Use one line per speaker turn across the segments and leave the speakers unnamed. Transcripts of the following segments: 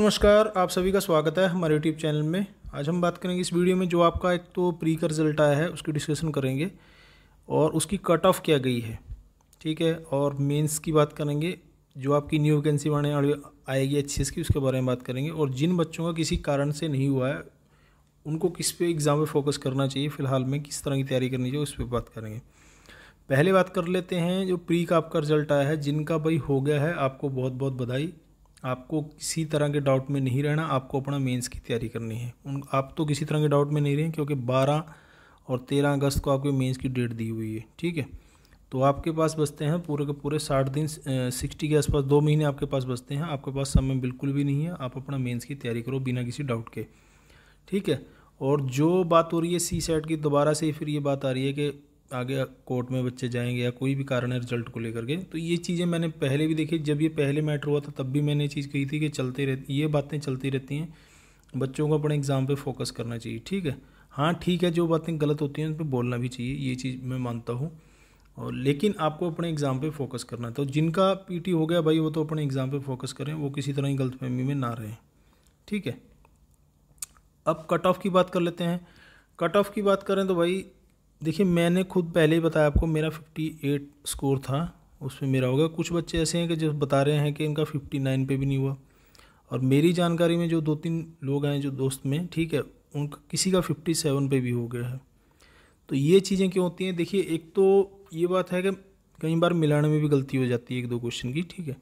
नमस्कार आप सभी का स्वागत है हमारे यूट्यूब चैनल में आज हम बात करेंगे इस वीडियो में जो आपका एक तो प्री का रिजल्ट आया है उसकी डिस्कशन करेंगे और उसकी कट ऑफ क्या गई है ठीक है और मेंस की बात करेंगे जो आपकी न्यू वैकेंसी आने आएगी अच्छी इसकी उसके बारे में बात करेंगे और जिन बच्चों का किसी कारण से नहीं हुआ है उनको किस पे एग्ज़ाम पर फोकस करना चाहिए फ़िलहाल में किस तरह की तैयारी करनी चाहिए उस पर बात करेंगे पहले बात कर लेते हैं जो प्री का आपका रिजल्ट आया है जिनका भाई हो गया है आपको बहुत बहुत बधाई आपको किसी तरह के डाउट में नहीं रहना आपको अपना मेंस की तैयारी करनी है उन आप तो किसी तरह के डाउट में नहीं रहें क्योंकि 12 और 13 अगस्त को आपके मेंस की डेट दी हुई है ठीक है तो आपके पास बचते हैं पूरे के पूरे साठ दिन सिक्सटी के आसपास दो महीने आपके पास बचते हैं आपके पास समय बिल्कुल भी नहीं है आप अपना मेन्स की तैयारी करो बिना किसी डाउट के ठीक है और जो बात हो रही है सी सेट की दोबारा से फिर ये बात आ रही है कि आगे कोर्ट में बच्चे जाएंगे या कोई भी कारण है रिजल्ट को लेकर के तो ये चीज़ें मैंने पहले भी देखी जब ये पहले मैटर हुआ था तब भी मैंने ये चीज़ कही थी कि चलते रहती ये बातें चलती रहती हैं बच्चों को अपने एग्ज़ाम पे फोकस करना चाहिए ठीक है हाँ ठीक है जो बातें गलत होती हैं उन पर बोलना भी चाहिए ये चीज़ मैं मानता हूँ और लेकिन आपको अपने एग्ज़ाम पर फोकस करना है तो जिनका पी हो गया भाई वो तो अपने एग्ज़ाम पर फोकस करें वो किसी तरह की गलत में ना रहें ठीक है अब कट ऑफ की बात कर लेते हैं कट ऑफ की बात करें तो भाई देखिए मैंने खुद पहले ही बताया आपको मेरा फिफ्टी एट स्कोर था उसमें मेरा होगा कुछ बच्चे ऐसे हैं कि जो बता रहे हैं कि इनका फिफ्टी नाइन पे भी नहीं हुआ और मेरी जानकारी में जो दो तीन लोग आए जो दोस्त में ठीक है उनका किसी का फिफ्टी सेवन पे भी हो गया है तो ये चीज़ें क्यों होती हैं देखिए एक तो ये बात है कि कई बार मिलाने में भी गलती हो जाती है एक दो क्वेश्चन की ठीक है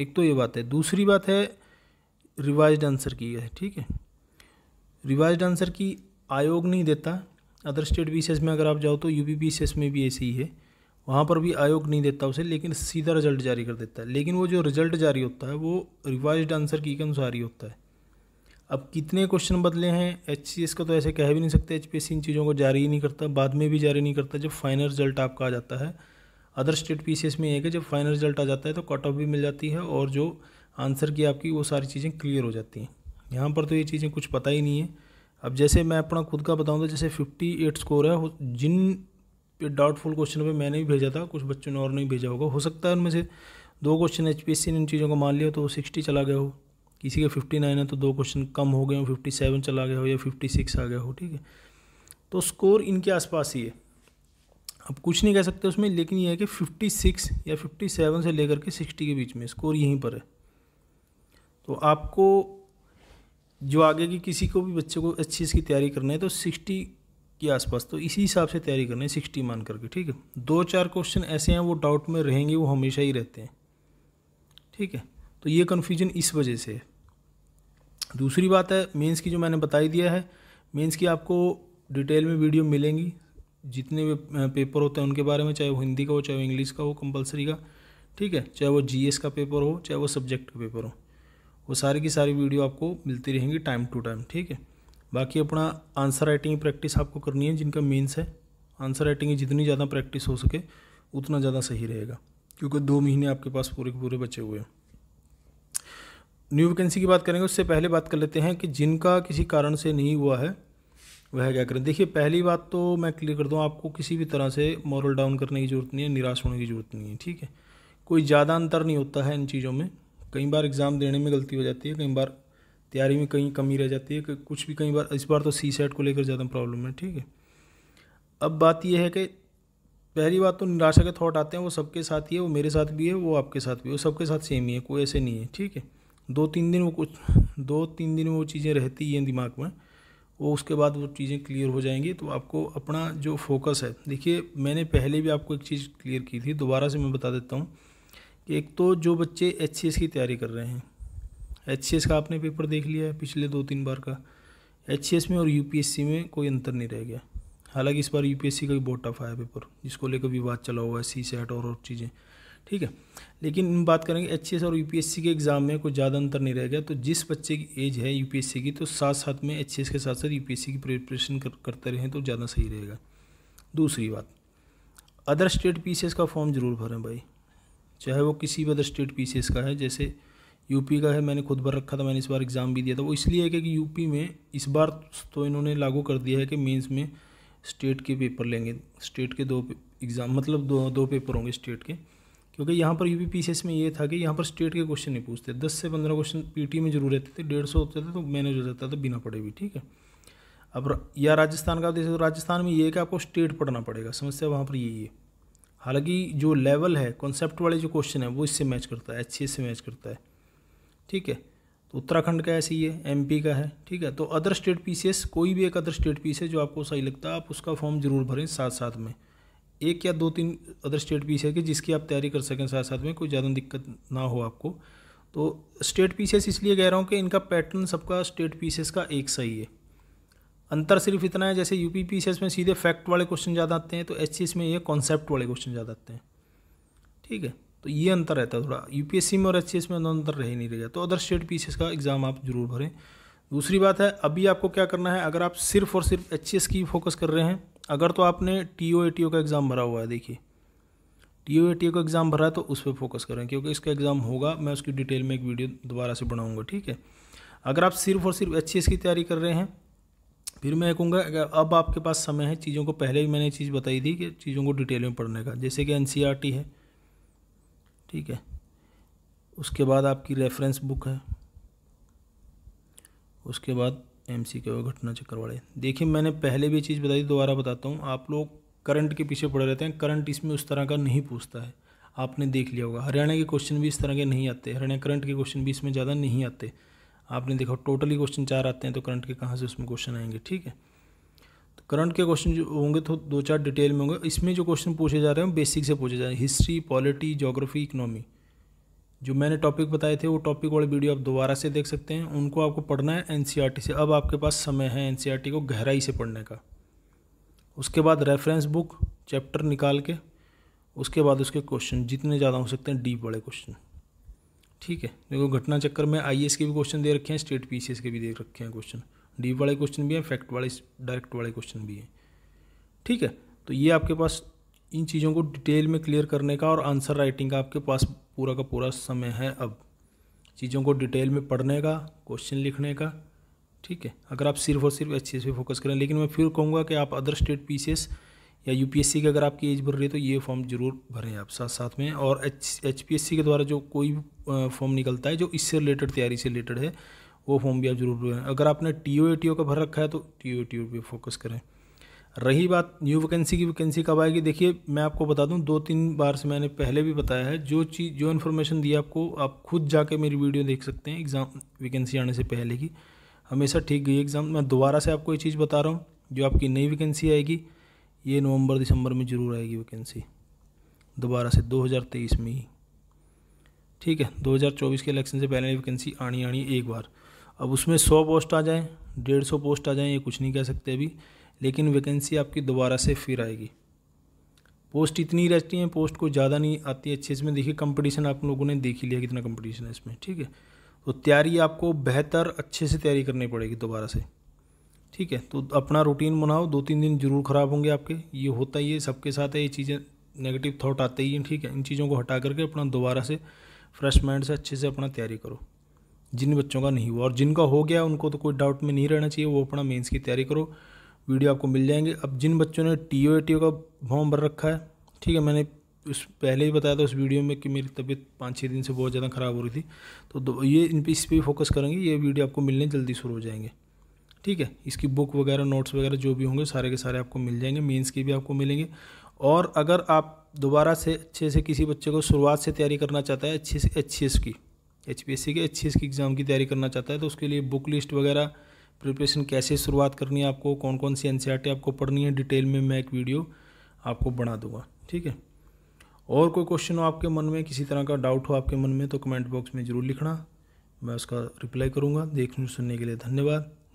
एक तो ये बात है दूसरी बात है रिवाइज आंसर की है ठीक है रिवाइज आंसर की आयोग नहीं देता अदर स्टेट बी में अगर आप जाओ तो यू पी में भी ऐसे ही है वहाँ पर भी आयोग नहीं देता उसे लेकिन सीधा रिजल्ट जारी कर देता है लेकिन वो जो रिजल्ट जारी होता है वो रिवाइज आंसर की के अनुसार ही होता है अब कितने क्वेश्चन बदले हैं एच का तो ऐसे कह भी नहीं सकते एच इन चीज़ों को जारी ही नहीं करता बाद में भी जारी नहीं करता जब फाइनल रिजल्ट आपका आ जाता है अदर स्टेट पी में यह है कि जब फाइनल रिजल्ट आ जाता है तो कट ऑफ भी मिल जाती है और जो आंसर की आपकी वो सारी चीज़ें क्लियर हो जाती हैं यहाँ पर तो ये चीज़ें कुछ पता ही नहीं है अब जैसे मैं अपना खुद का बताऊँ तो जैसे फिफ्टी एट स्कोर है जिन डाउटफुल क्वेश्चन पे मैंने भी भेजा था कुछ बच्चों ने और नहीं भेजा होगा हो सकता है उनमें से दो question H P S C ने इन चीज़ों को मान लिया तो सिक्सटी चला गया हो किसी के फिफ्टी नाइन है तो दो क्वेश्चन कम हो गए हो फिफ्टी सेवन चला गया हो या फिफ्टी सिक्स आ गया हो ठीक है तो स्कोर इनके आसपास ही है अब कुछ नहीं कह सकते उसमें लेकिन यह है कि फिफ्टी सिक्स या फिफ्टी सेवन से लेकर के सिक्सटी के बीच में स्कोर यहीं पर है तो आपको जो आगे की किसी को भी बच्चे को अच्छी इसकी तैयारी करना है तो सिक्सटी के आसपास तो इसी हिसाब से तैयारी करनी है सिक्सटी मान करके ठीक है दो चार क्वेश्चन ऐसे हैं वो डाउट में रहेंगे वो हमेशा ही रहते हैं ठीक है तो ये कन्फ्यूजन इस वजह से है दूसरी बात है मेंस की जो मैंने बताई दिया है मेंस की आपको डिटेल में वीडियो मिलेंगी जितने भी पेपर होते हैं उनके बारे में चाहे वो हिंदी का हो चाहे वो इंग्लिश का हो कंपलसरी का ठीक है चाहे वो जीएस का पेपर हो चाहे वो सब्जेक्ट का पेपर हो वो सारी की सारी वीडियो आपको मिलती रहेंगी टाइम टू टाइम ठीक है बाकी अपना आंसर राइटिंग प्रैक्टिस आपको करनी है जिनका मेंस है आंसर राइटिंग की जितनी ज़्यादा प्रैक्टिस हो सके उतना ज़्यादा सही रहेगा क्योंकि दो महीने आपके पास पूरे के पूरे बचे हुए हैं न्यू वैकेंसी की बात करेंगे उससे पहले बात कर लेते हैं कि जिनका किसी कारण से नहीं हुआ है वह क्या करें देखिए पहली बात तो मैं क्लियर कर दूँ आपको किसी भी तरह से मॉरल डाउन करने की ज़रूरत नहीं है निराश होने की ज़रूरत नहीं है ठीक है कोई ज़्यादा अंतर नहीं होता है इन चीज़ों में कई बार एग्ज़ाम देने में गलती हो जाती है कई बार तैयारी में कहीं कमी रह जाती है कुछ भी कई बार इस बार तो सी सेट को लेकर ज़्यादा प्रॉब्लम है ठीक है अब बात यह है कि पहली बात तो निराशा के थॉट आते हैं वो सबके साथ ही है वो मेरे साथ भी है वो आपके साथ भी है वो सबके साथ सेम ही है कोई ऐसे नहीं है ठीक है दो तीन दिन वो कुछ दो तीन दिन वो चीज़ें रहती हैं दिमाग में वो उसके बाद वो चीज़ें क्लियर हो जाएंगी तो आपको अपना जो फोकस है देखिए मैंने पहले भी आपको एक चीज़ क्लियर की थी दोबारा से मैं बता देता हूँ एक तो जो बच्चे एच की तैयारी कर रहे हैं एच का आपने पेपर देख लिया है पिछले दो तीन बार का एच में और यू में कोई अंतर नहीं रह गया हालांकि इस बार यू का भी बहुत टफ आया पेपर जिसको लेकर विवाद चला हुआ है सी सेट और और चीज़ें ठीक है लेकिन हम बात करेंगे एच और यू के एग्ज़ाम में कोई ज़्यादा अंतर नहीं रह गया तो जिस बच्चे की एज है यू की तो साथ साथ में एच के साथ साथ यू की प्रिपरेशन कर, करते रहें तो ज़्यादा सही रहेगा दूसरी बात अदर स्टेट पी का फॉर्म ज़रूर भरें भाई चाहे वो किसी भी अदर स्टेट पी का है जैसे यूपी का है मैंने खुद भर रखा था मैंने इस बार एग्ज़ाम भी दिया था वो इसलिए है कि यूपी में इस बार तो इन्होंने लागू कर दिया है कि मेंस में स्टेट के पेपर लेंगे स्टेट के दो एग्ज़ाम मतलब दो दो पेपर होंगे स्टेट के क्योंकि यहाँ पर यूपी पीसीएस में ये था कि यहाँ पर स्टेट के क्वेश्चन नहीं पूछते दस से पंद्रह क्वेश्चन पी में जरूर रहते थे डेढ़ सौ होते थे तो मैनेज हो जाता था बिना पढ़े भी ठीक है अब या राजस्थान का आप राजस्थान में ये है कि आपको स्टेट पढ़ना पड़ेगा समस्या वहाँ पर यही है हालांकि जो लेवल है कॉन्सेप्ट वाले जो क्वेश्चन है वो इससे मैच करता है एच से मैच करता है ठीक है तो उत्तराखंड का ऐसे ही है एमपी का है ठीक है तो अदर स्टेट पीसीएस कोई भी एक अदर स्टेट पीसीएस जो आपको सही लगता है आप उसका फॉर्म जरूर भरें साथ साथ में एक या दो तीन अदर स्टेट पी सी जिसकी आप तैयारी कर सकें साथ साथ में कोई ज़्यादा दिक्कत ना हो आपको तो स्टेट पी इसलिए कह रहा हूँ कि इनका पैटर्न सबका स्टेट पी का एक सही है अंतर सिर्फ इतना है जैसे यू पी पी में सीधे फैक्ट वाले क्वेश्चन ज़्यादा आते हैं तो एच में ये कॉन्सेप्ट वाले क्वेश्चन ज़्यादा आते हैं ठीक है तो ये अंतर रहता है थोड़ा यू में और एच में अंतर रह ही नहीं रहेगा तो अदर स्टेट पी का एग्ज़ाम आप ज़रूर भरें दूसरी बात है अभी आपको क्या करना है अगर आप सिर्फ और सिर्फ एच की फोकस कर रहे हैं अगर तो आपने T O A T O का एग्ज़ाम भरा हुआ है देखिए T O A T O का एग्ज़ाम भरा है तो उस पर फोकस करें क्योंकि इसका एग्ज़ाम होगा मैं उसकी डिटेल में एक वीडियो दोबारा से बनाऊँगा ठीक है अगर आप सिर्फ और सिर्फ एच की तैयारी कर रहे हैं फिर मैं कहूँगा अब आपके पास समय है चीज़ों को पहले ही मैंने चीज़ बताई थी कि चीज़ों को डिटेल में पढ़ने का जैसे कि एन e है ठीक है उसके बाद आपकी रेफरेंस बुक है उसके बाद एम सी के घटना वाले देखिए मैंने पहले भी चीज़ बताई दोबारा बताता हूँ आप लोग करंट के पीछे पड़े रहते हैं करंट इसमें उस तरह का नहीं पूछता है आपने देख लिया होगा हरियाणा के क्वेश्चन भी इस तरह के नहीं आते हरियाणा करंट के क्वेश्चन भी इसमें ज़्यादा नहीं आते आपने देखा टोटली क्वेश्चन चार आते हैं तो करंट के कहाँ से उसमें क्वेश्चन आएंगे ठीक है तो करंट के क्वेश्चन जो होंगे तो दो चार डिटेल में होंगे इसमें जो क्वेश्चन पूछे जा रहे हैं बेसिक से पूछे जा रहे हैं हिस्ट्री पॉलिटी जोग्राफी इकनॉमी जो मैंने टॉपिक बताए थे वो टॉपिक वाले वीडियो आप दोबारा से देख सकते हैं उनको आपको पढ़ना है एन e से अब आपके पास समय है एन e को गहराई से पढ़ने का उसके बाद रेफरेंस बुक चैप्टर निकाल के उसके बाद उसके क्वेश्चन जितने ज़्यादा हो सकते हैं डीप वाले क्वेश्चन ठीक है देखो घटना चक्कर में आई के भी क्वेश्चन दे रखे हैं स्टेट पी के भी दे रखे हैं क्वेश्चन डीप वाले क्वेश्चन भी हैं फैक्ट वाले डायरेक्ट वाले क्वेश्चन भी हैं ठीक है तो ये आपके पास इन चीज़ों को डिटेल में क्लियर करने का और आंसर राइटिंग का आपके पास पूरा का पूरा समय है अब चीज़ों को डिटेल में पढ़ने का क्वेश्चन लिखने का ठीक है अगर आप सिर्फ और सिर्फ एच पे फोकस करें लेकिन मैं फिर कहूँगा कि आप अदर स्टेट पीसीएस या यूपीएससी की अगर आपकी एज भर रही है तो ये फॉर्म ज़रूर भरें आप साथ साथ में और एच एच के द्वारा जो कोई भी फॉर्म निकलता है जो इससे रिलेटेड तैयारी से रिलेटेड है वो फॉर्म भी आप जरूर भरें अगर आपने टी ओ टी ओ का भर रखा है तो टी ओ टी ओ पर फोकस करें रही बात न्यू वैकेंसी की वैकेंसी कब आएगी देखिए मैं आपको बता दूं दो तीन बार से मैंने पहले भी बताया है जो चीज़ जो इन्फॉर्मेशन दी आपको आप खुद जाके मेरी वीडियो देख सकते हैं एग्ज़ाम वैकेंसी आने से पहले की हमेशा ठीक गई एग्ज़ाम मैं दोबारा से आपको ये चीज़ बता रहा हूँ जो आपकी नई वैकेंसी आएगी ये नवंबर दिसंबर में ज़रूर आएगी वैकेंसी दोबारा से 2023 में ही ठीक है 2024 के इलेक्शन से पहले वैकेंसी आनी आनी एक बार अब उसमें 100 पोस्ट आ जाएँ डेढ़ सौ पोस्ट आ जाएँ ये कुछ नहीं कह सकते अभी लेकिन वैकेंसी आपकी दोबारा से फिर आएगी पोस्ट इतनी रहती हैं पोस्ट को ज़्यादा नहीं आती अच्छे इसमें देखिए कंपटीशन आप लोगों ने देख ही लिया कितना कंपटीशन है इसमें ठीक है तो तैयारी आपको बेहतर अच्छे से तैयारी करनी पड़ेगी दोबारा से ठीक है तो अपना रूटीन बनाओ दो तीन दिन जरूर ख़राब होंगे आपके ये होता ही है सबके साथ है ये चीज़ें नेगेटिव थाट आते ही हैं ठीक है इन चीज़ों को हटा करके अपना दोबारा से फ्रेश माइंड से अच्छे से अपना तैयारी करो जिन बच्चों का नहीं हुआ और जिनका हो गया उनको तो कोई डाउट में नहीं रहना चाहिए वो अपना मेंस की तैयारी करो वीडियो आपको मिल जाएंगे अब जिन बच्चों ने टी ओ का फॉर्म भर रखा है ठीक है मैंने उस पहले ही बताया था उस वीडियो में कि मेरी तबीयत पाँच छः दिन से बहुत ज़्यादा ख़राब हो रही थी तो ये इन पर इस पर फोकस करेंगे ये वीडियो आपको मिलने जल्दी शुरू हो जाएंगे ठीक है इसकी बुक वगैरह नोट्स वगैरह जो भी होंगे सारे के सारे आपको मिल जाएंगे मेंस की भी आपको मिलेंगे और अगर आप दोबारा से अच्छे से किसी बच्चे को शुरुआत से तैयारी करना चाहता है अच्छे से अच्छी एस की एच पी एस सी के अच्छी एस की एग्ज़ाम की तैयारी करना चाहता है तो उसके लिए बुक लिस्ट वगैरह प्रिपरेशन कैसे शुरुआत करनी है आपको कौन कौन सी एन e आपको पढ़नी है डिटेल में मैं एक वीडियो आपको बना दूंगा ठीक है और कोई क्वेश्चन हो आपके मन में किसी तरह का डाउट हो आपके मन में तो कमेंट बॉक्स में ज़रूर लिखना मैं उसका रिप्लाई करूँगा देखने सुनने के लिए धन्यवाद